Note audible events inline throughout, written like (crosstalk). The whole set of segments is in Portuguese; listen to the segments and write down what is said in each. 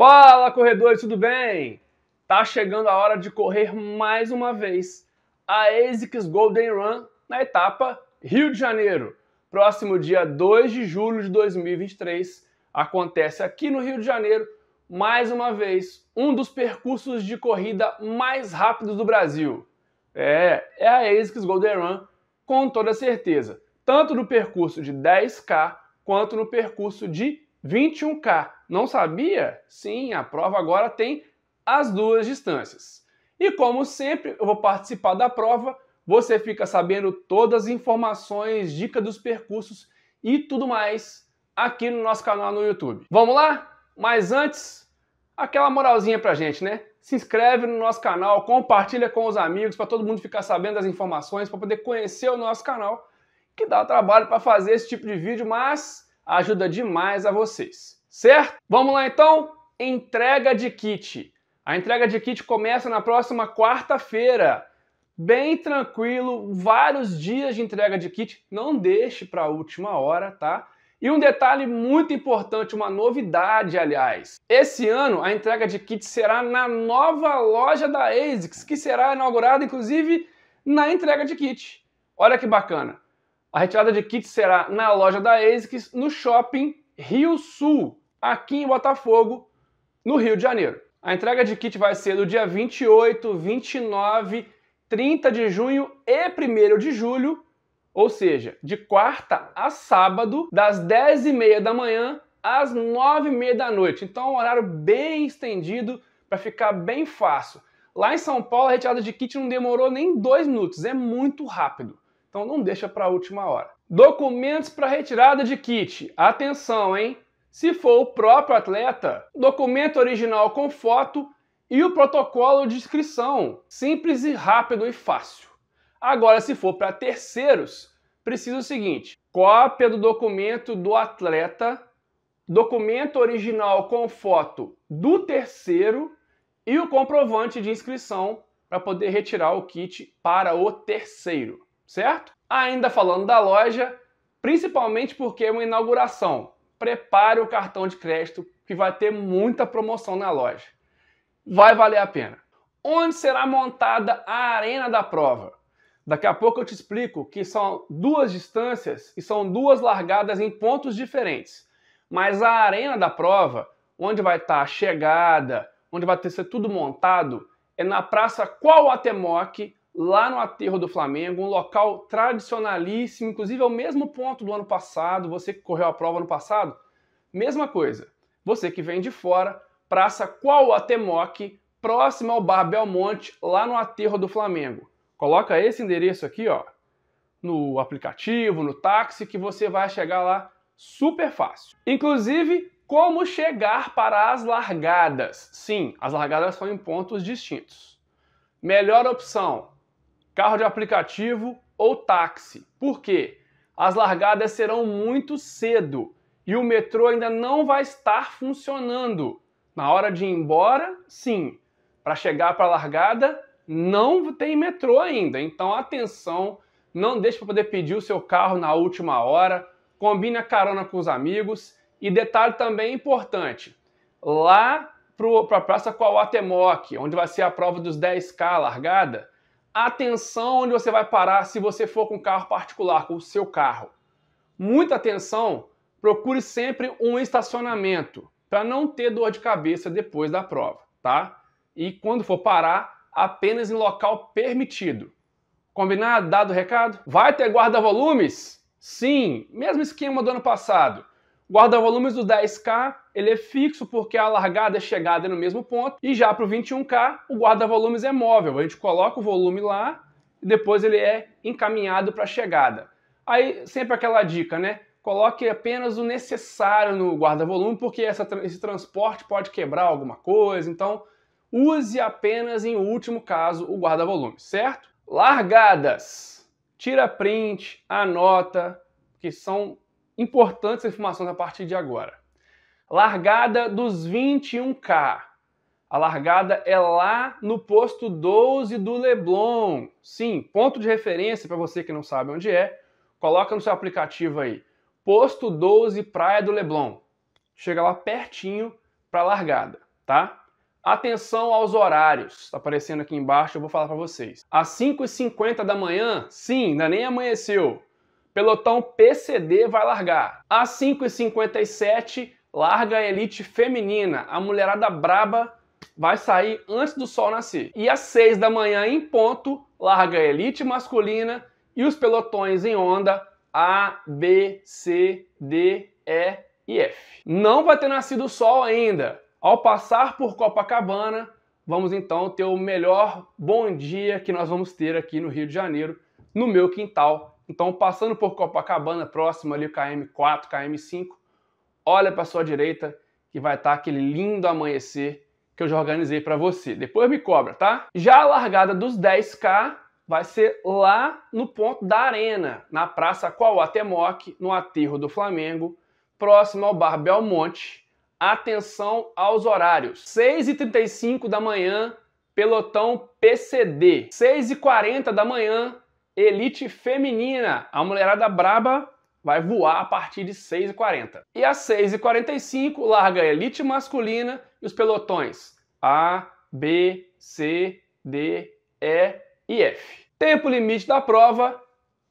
Fala corredores, tudo bem? Tá chegando a hora de correr mais uma vez a ASICS Golden Run na etapa Rio de Janeiro. Próximo dia 2 de julho de 2023 acontece aqui no Rio de Janeiro, mais uma vez, um dos percursos de corrida mais rápidos do Brasil. É, é a ASICS Golden Run com toda certeza, tanto no percurso de 10K quanto no percurso de 21K. Não sabia? Sim, a prova agora tem as duas distâncias. E como sempre, eu vou participar da prova, você fica sabendo todas as informações, dicas dos percursos e tudo mais aqui no nosso canal no YouTube. Vamos lá? Mas antes, aquela moralzinha pra gente, né? Se inscreve no nosso canal, compartilha com os amigos para todo mundo ficar sabendo das informações, para poder conhecer o nosso canal, que dá trabalho para fazer esse tipo de vídeo, mas ajuda demais a vocês certo? Vamos lá então? Entrega de kit. A entrega de kit começa na próxima quarta-feira. Bem tranquilo, vários dias de entrega de kit. Não deixe para a última hora, tá? E um detalhe muito importante, uma novidade, aliás. Esse ano a entrega de kit será na nova loja da ASICS, que será inaugurada inclusive na entrega de kit. Olha que bacana. A retirada de kit será na loja da ASICS, no shopping Rio Sul, aqui em Botafogo, no Rio de Janeiro. A entrega de kit vai ser do dia 28, 29, 30 de junho e 1 de julho, ou seja, de quarta a sábado, das 10h30 da manhã às 9h30 da noite. Então, é um horário bem estendido para ficar bem fácil. Lá em São Paulo, a retirada de kit não demorou nem dois minutos, é muito rápido. Então, não deixa para a última hora. Documentos para retirada de kit. Atenção, hein? se for o próprio atleta, documento original com foto e o protocolo de inscrição. Simples e rápido e fácil. Agora, se for para terceiros, precisa o seguinte: cópia do documento do atleta, documento original com foto do terceiro e o comprovante de inscrição para poder retirar o kit para o terceiro, certo? Ainda falando da loja, principalmente porque é uma inauguração prepare o cartão de crédito que vai ter muita promoção na loja. Vai valer a pena. Onde será montada a arena da prova? Daqui a pouco eu te explico que são duas distâncias e são duas largadas em pontos diferentes. Mas a arena da prova, onde vai estar a chegada, onde vai ter ser tudo montado, é na Praça Qual Atemoc, lá no aterro do Flamengo, um local tradicionalíssimo, inclusive é o mesmo ponto do ano passado, você que correu a prova no passado, mesma coisa. Você que vem de fora, praça Quauatemoc, próxima ao Bar Belmonte, lá no aterro do Flamengo. Coloca esse endereço aqui, ó, no aplicativo, no táxi, que você vai chegar lá super fácil. Inclusive, como chegar para as largadas. Sim, as largadas são em pontos distintos. Melhor opção, carro de aplicativo ou táxi. Por quê? As largadas serão muito cedo e o metrô ainda não vai estar funcionando. Na hora de ir embora, sim. Para chegar para a largada, não tem metrô ainda. Então, atenção, não deixe para poder pedir o seu carro na última hora. Combine a carona com os amigos. E detalhe também importante: lá para a Praça Coatemoc, onde vai ser a prova dos 10K largada, Atenção onde você vai parar se você for com carro particular, com o seu carro. Muita atenção, procure sempre um estacionamento para não ter dor de cabeça depois da prova, tá? E quando for parar, apenas em local permitido. Combinado? Dado o recado? Vai ter guarda-volumes? Sim, mesmo esquema do ano passado. Guarda-volumes do 10K, ele é fixo porque a largada e a chegada é no mesmo ponto. E já para o 21K, o guarda-volumes é móvel. A gente coloca o volume lá e depois ele é encaminhado para a chegada. Aí sempre aquela dica, né? Coloque apenas o necessário no guarda-volume, porque essa, esse transporte pode quebrar alguma coisa. Então, use apenas em último caso o guarda-volume, certo? Largadas. Tira print, anota, que são importantes informações a partir de agora. Largada dos 21K. A largada é lá no posto 12 do Leblon. Sim, ponto de referência para você que não sabe onde é. Coloca no seu aplicativo aí. Posto 12 Praia do Leblon. Chega lá pertinho para a largada, tá? Atenção aos horários. Está aparecendo aqui embaixo, eu vou falar para vocês. Às 5h50 da manhã, sim, ainda nem amanheceu. Pelotão PCD vai largar. Às 5h57, larga a elite feminina. A mulherada braba vai sair antes do sol nascer. E às 6 da manhã, em ponto, larga a elite masculina e os pelotões em onda A, B, C, D, E e F. Não vai ter nascido o sol ainda. Ao passar por Copacabana, vamos então ter o melhor bom dia que nós vamos ter aqui no Rio de Janeiro, no meu quintal então, passando por Copacabana, próximo ali, KM4, KM5, olha para sua direita que vai estar tá aquele lindo amanhecer que eu já organizei para você. Depois me cobra, tá? Já a largada dos 10K vai ser lá no ponto da Arena, na Praça Quauatemoc, no aterro do Flamengo, próximo ao Bar Belmonte. Atenção aos horários. 6h35 da manhã, pelotão PCD. 6h40 da manhã, elite feminina. A mulherada braba vai voar a partir de 6h40. E às 6h45 larga a elite masculina e os pelotões A, B, C, D, E e F. Tempo limite da prova: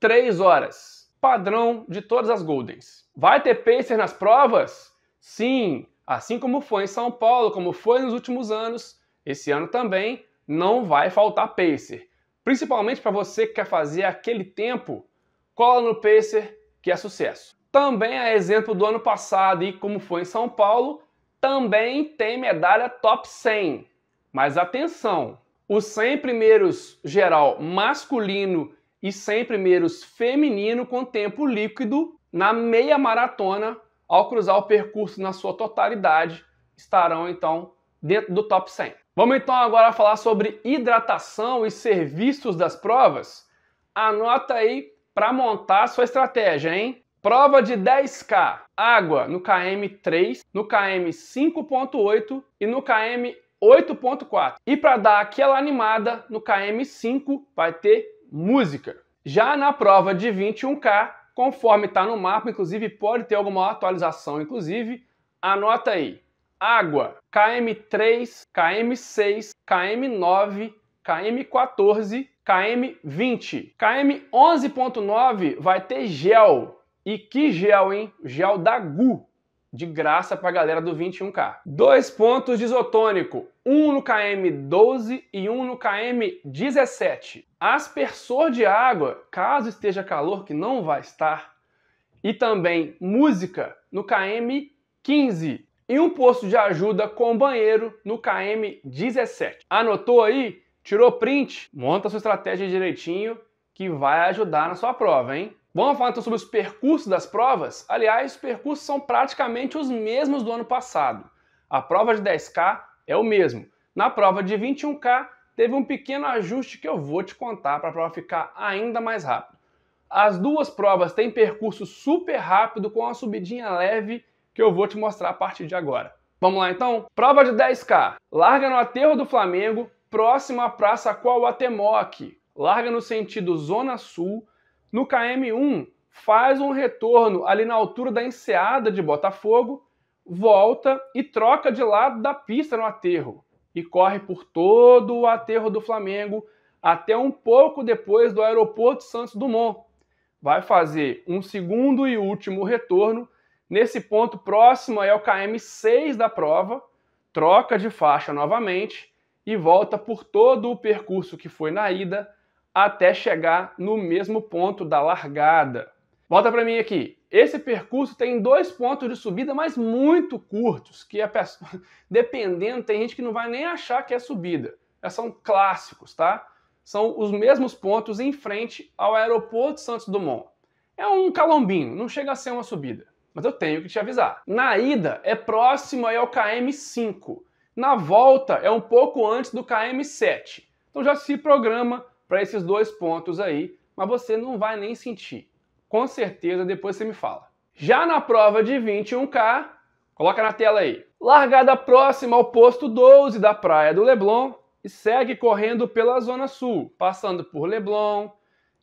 3 horas. Padrão de todas as Goldens. Vai ter pacer nas provas? Sim, assim como foi em São Paulo, como foi nos últimos anos, esse ano também não vai faltar pacer. Principalmente para você que quer fazer aquele tempo, cola no Pacer, que é sucesso. Também é exemplo do ano passado e como foi em São Paulo, também tem medalha top 100. Mas atenção, os 100 primeiros geral masculino e 100 primeiros feminino com tempo líquido na meia maratona, ao cruzar o percurso na sua totalidade, estarão então dentro do top 100. Vamos então agora falar sobre hidratação e serviços das provas? Anota aí para montar sua estratégia, hein? Prova de 10K, água no KM 3, no KM 5.8 e no KM 8.4. E para dar aquela animada, no KM 5 vai ter música. Já na prova de 21K, conforme está no mapa, inclusive pode ter alguma atualização, inclusive, anota aí água, KM3, KM6, KM9, KM14, KM20. KM11.9 vai ter gel. E que gel, hein? Gel da GU. De graça para a galera do 21K. Dois pontos de isotônico. Um no KM12 e um no KM17. Aspersor de água, caso esteja calor, que não vai estar. E também música no KM15 e um posto de ajuda com banheiro no KM 17. Anotou aí? Tirou print? Monta sua estratégia direitinho que vai ajudar na sua prova, hein? Vamos falar então sobre os percursos das provas? Aliás, os percursos são praticamente os mesmos do ano passado. A prova de 10K é o mesmo. Na prova de 21K, teve um pequeno ajuste que eu vou te contar para a prova ficar ainda mais rápida. As duas provas têm percurso super rápido com uma subidinha leve que eu vou te mostrar a partir de agora. Vamos lá então? Prova de 10K. Larga no aterro do Flamengo, próximo à Praça Qualatemoque. Larga no sentido Zona Sul. No KM1, faz um retorno ali na altura da enseada de Botafogo, volta e troca de lado da pista no aterro. E corre por todo o aterro do Flamengo até um pouco depois do aeroporto Santos Dumont. Vai fazer um segundo e último retorno Nesse ponto próximo é o KM6 da prova, troca de faixa novamente e volta por todo o percurso que foi na ida até chegar no mesmo ponto da largada. Volta para mim aqui. Esse percurso tem dois pontos de subida, mas muito curtos, que a pessoa, (laughs) dependendo, tem gente que não vai nem achar que é subida. É, são clássicos, tá? São os mesmos pontos em frente ao aeroporto Santos Dumont. É um calombinho, não chega a ser uma subida mas eu tenho que te avisar. Na ida é próximo ao KM5, na volta é um pouco antes do KM7. Então já se programa para esses dois pontos aí, mas você não vai nem sentir. Com certeza depois você me fala. Já na prova de 21K, coloca na tela aí. Largada próxima ao posto 12 da Praia do Leblon e segue correndo pela Zona Sul, passando por Leblon,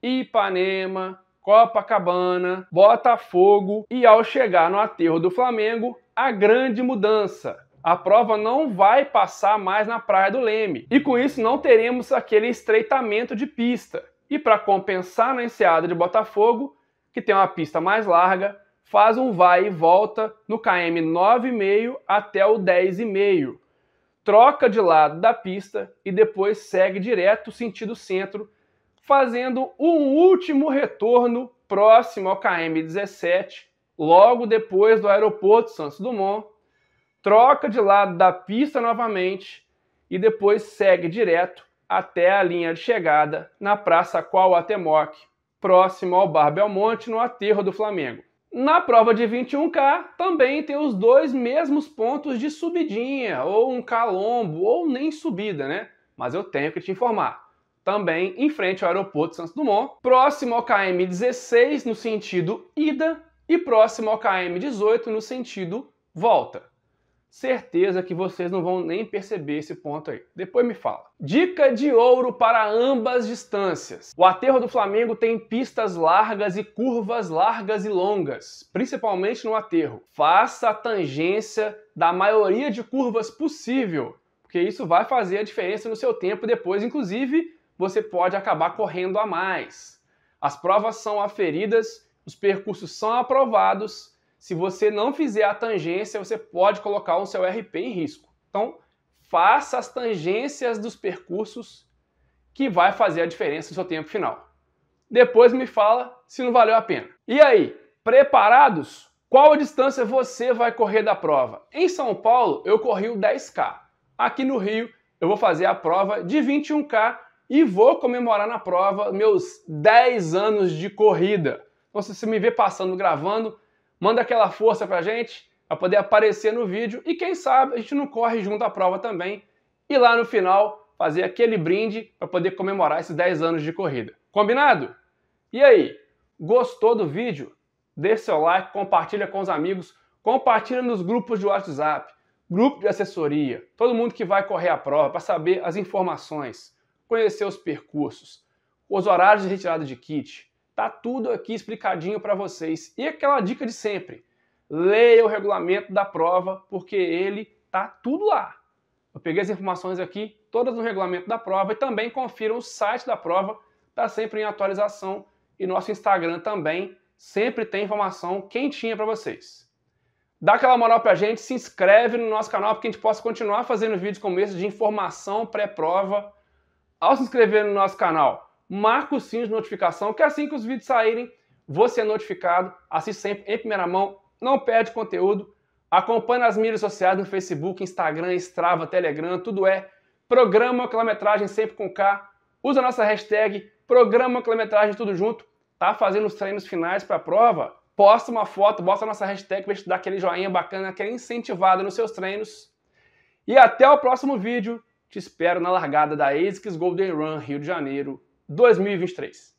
Ipanema, Copacabana, Botafogo e ao chegar no aterro do Flamengo, a grande mudança. A prova não vai passar mais na Praia do Leme e com isso não teremos aquele estreitamento de pista. E para compensar na enseada de Botafogo, que tem uma pista mais larga, faz um vai e volta no KM 9,5 até o 10,5. Troca de lado da pista e depois segue direto sentido centro fazendo um último retorno próximo ao KM-17, logo depois do aeroporto Santos Dumont, troca de lado da pista novamente e depois segue direto até a linha de chegada na Praça Qualatemoc, próximo ao Bar Belmonte, no aterro do Flamengo. Na prova de 21K também tem os dois mesmos pontos de subidinha, ou um calombo, ou nem subida, né? Mas eu tenho que te informar também em frente ao aeroporto de Santos Dumont, próximo ao KM 16 no sentido ida e próximo ao KM 18 no sentido volta. Certeza que vocês não vão nem perceber esse ponto aí. Depois me fala. Dica de ouro para ambas distâncias. O aterro do Flamengo tem pistas largas e curvas largas e longas, principalmente no aterro. Faça a tangência da maioria de curvas possível, porque isso vai fazer a diferença no seu tempo depois, inclusive você pode acabar correndo a mais. As provas são aferidas, os percursos são aprovados. Se você não fizer a tangência, você pode colocar o seu RP em risco. Então, faça as tangências dos percursos que vai fazer a diferença no seu tempo final. Depois me fala se não valeu a pena. E aí, preparados? Qual a distância você vai correr da prova? Em São Paulo, eu corri o 10K. Aqui no Rio, eu vou fazer a prova de 21K e vou comemorar na prova meus 10 anos de corrida. Então, se você me vê passando, gravando, manda aquela força pra gente, pra poder aparecer no vídeo. E quem sabe a gente não corre junto à prova também. E lá no final, fazer aquele brinde para poder comemorar esses 10 anos de corrida. Combinado? E aí, gostou do vídeo? Deixe seu like, compartilha com os amigos, compartilha nos grupos de WhatsApp, grupo de assessoria, todo mundo que vai correr a prova para saber as informações conhecer os percursos, os horários de retirada de kit. Tá tudo aqui explicadinho para vocês. E aquela dica de sempre: leia o regulamento da prova, porque ele tá tudo lá. Eu peguei as informações aqui, todas no regulamento da prova, e também confira o site da prova, tá sempre em atualização, e nosso Instagram também sempre tem informação quentinha para vocês. Dá aquela moral a gente, se inscreve no nosso canal para que a gente possa continuar fazendo vídeos como esse de informação pré-prova ao se inscrever no nosso canal, marca o sininho de notificação, que assim que os vídeos saírem, você é notificado, assiste sempre em primeira mão, não perde conteúdo, acompanhe as mídias sociais no Facebook, Instagram, Strava, Telegram, tudo é Programa Quilometragem Sempre com K, usa a nossa hashtag Programa Quilometragem Tudo Junto, tá fazendo os treinos finais para a prova, posta uma foto, bota a nossa hashtag para te dar aquele joinha bacana, aquela incentivada nos seus treinos. E até o próximo vídeo. Te espero na largada da ASICS Golden Run Rio de Janeiro 2023.